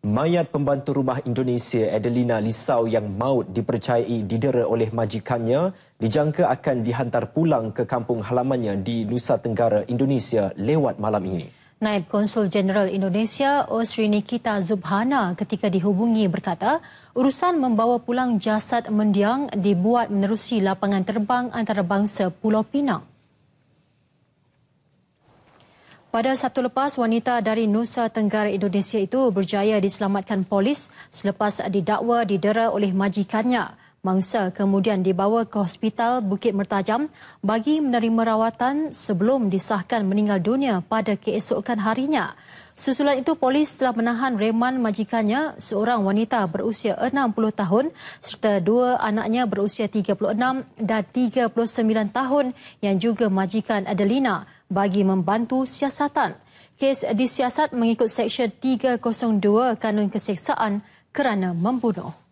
Mayat pembantu rumah Indonesia Adelina Lisau yang maut dipercayai didera oleh majikannya dijangka akan dihantar pulang ke kampung halamannya di Nusa Tenggara, Indonesia lewat malam ini. Naib Konsul Jeneral Indonesia Osri Nikita Zubhana ketika dihubungi berkata, urusan membawa pulang jasad mendiang dibuat menerusi lapangan terbang antarabangsa Pulau Pinang. Pada Sabtu lepas, wanita dari Nusa Tenggara Indonesia itu berjaya diselamatkan polis selepas didakwa didera oleh majikannya mangsa kemudian dibawa ke Hospital Bukit Mertajam bagi menerima rawatan sebelum disahkan meninggal dunia pada keesokan harinya. Susulan itu polis telah menahan reman majikannya, seorang wanita berusia 60 tahun serta dua anaknya berusia 36 dan 39 tahun yang juga majikan Adelina bagi membantu siasatan. Kes disiasat mengikut Seksyen 302 Kanun Keseksaan kerana membunuh.